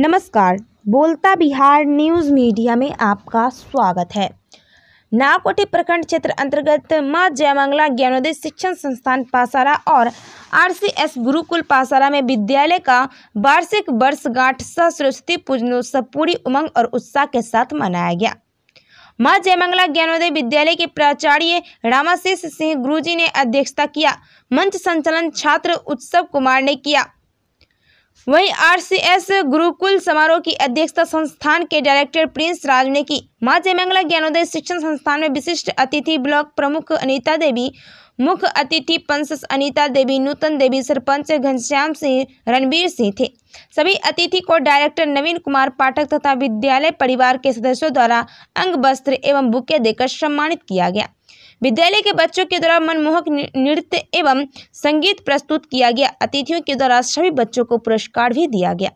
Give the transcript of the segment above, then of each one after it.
नमस्कार बोलता Bihar news media में आपका स्वागत है नाकोटी प्रखंड क्षेत्र अंतर्गत माँ जयमंगला ज्ञानोदय शिक्षण संस्थान पासारा और आरसीएस गुरुकुल पासारा में विद्यालय का वार्षिक वर्षगांठ सह सरस्वती पूजनोत्सव पूरी उमंग और उत्साह के साथ मनाया गया माँ जयमंगला ज्ञानोदय विद्यालय के प्राचार्य रामाशीष सिंह गुरुजी ने अध्यक्षता किया मंच संचालन छात्र उत्सव कुमार ने किया वहीं आरसीएस गुरुकुल समारोह की अध्यक्षता संस्थान के डायरेक्टर प्रिंस राज ने की माँ जयमंगला ज्ञानोदय शिक्षण संस्थान में विशिष्ट अतिथि ब्लॉक प्रमुख अनीता देवी मुख्य अतिथि पंसस अनीता देवी नूतन देवी सरपंच घनश्याम सिंह रणबीर सिंह थे सभी अतिथि को डायरेक्टर नवीन कुमार पाठक तथा विद्यालय परिवार के सदस्यों द्वारा अंग वस्त्र एवं बुके देकर सम्मानित किया गया विद्यालय के बच्चों के द्वारा मनमोहक नृत्य एवं संगीत प्रस्तुत किया गया अतिथियों के द्वारा सभी बच्चों को पुरस्कार भी दिया गया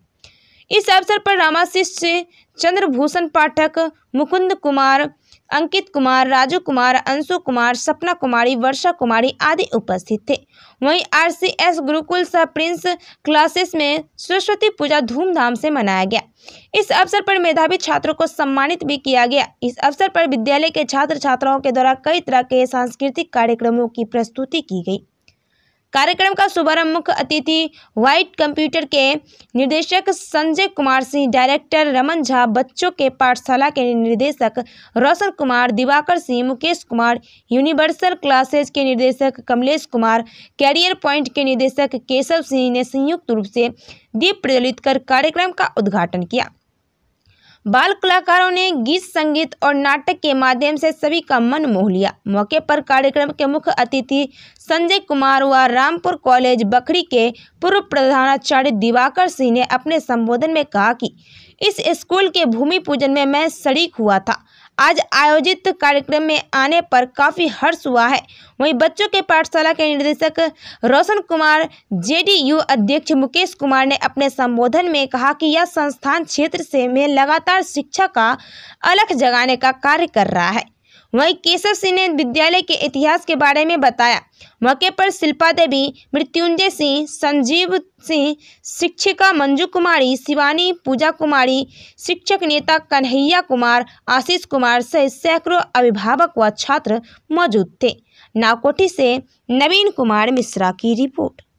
इस अवसर पर रामाशिष्य चंद्रभूषण पाठक मुकुंद कुमार अंकित कुमार राजू कुमार अंशु कुमार सपना कुमारी वर्षा कुमारी आदि उपस्थित थे वहीं आरसीएस गुरुकुल सह प्रिंस क्लासेस में सरस्वती पूजा धूमधाम से मनाया गया इस अवसर पर मेधावी छात्रों को सम्मानित भी किया गया इस अवसर पर विद्यालय के छात्र छात्राओं के द्वारा कई तरह के सांस्कृतिक कार्यक्रमों की प्रस्तुति की गई कार्यक्रम का शुभारंभ मुख्य अतिथि व्हाइट कंप्यूटर के निर्देशक संजय कुमार सिंह डायरेक्टर रमन झा बच्चों के पाठशाला के निर्देशक रोशन कुमार दिवाकर सिंह मुकेश कुमार यूनिवर्सल क्लासेज के निर्देशक कमलेश कुमार कैरियर पॉइंट के निर्देशक केशव सिंह ने संयुक्त रूप से दीप प्रज्वलित कर कार्यक्रम का उद्घाटन किया बाल कलाकारों ने गीत संगीत और नाटक के माध्यम से सभी का मन मोह लिया मौके पर कार्यक्रम के मुख्य अतिथि संजय कुमार व रामपुर कॉलेज बखरी के पूर्व प्रधानाचार्य दिवाकर सिंह ने अपने संबोधन में कहा कि इस स्कूल के भूमि पूजन में मैं शरीक हुआ था आज आयोजित कार्यक्रम में आने पर काफ़ी हर्ष हुआ है वहीं बच्चों के पाठशाला के निर्देशक रोशन कुमार जेडीयू अध्यक्ष मुकेश कुमार ने अपने संबोधन में कहा कि यह संस्थान क्षेत्र से में लगातार शिक्षा का अलख जगाने का कार्य कर रहा है वहीं केशव सिंह ने विद्यालय के इतिहास के बारे में बताया मौके पर शिल्पा देवी मृत्युंजय सिंह संजीव सिंह शिक्षिका मंजू कुमारी शिवानी पूजा कुमारी शिक्षक नेता कन्हैया कुमार आशीष कुमार सहित सैकड़ों अभिभावक व छात्र मौजूद थे नाकोठी से नवीन कुमार मिश्रा की रिपोर्ट